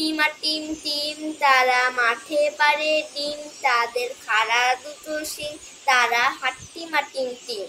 টিমাটিম team তারা মাঠে পারে ডিম তাদের খাড়া দুটো শিং তারা হাট্টিমাটিম টিম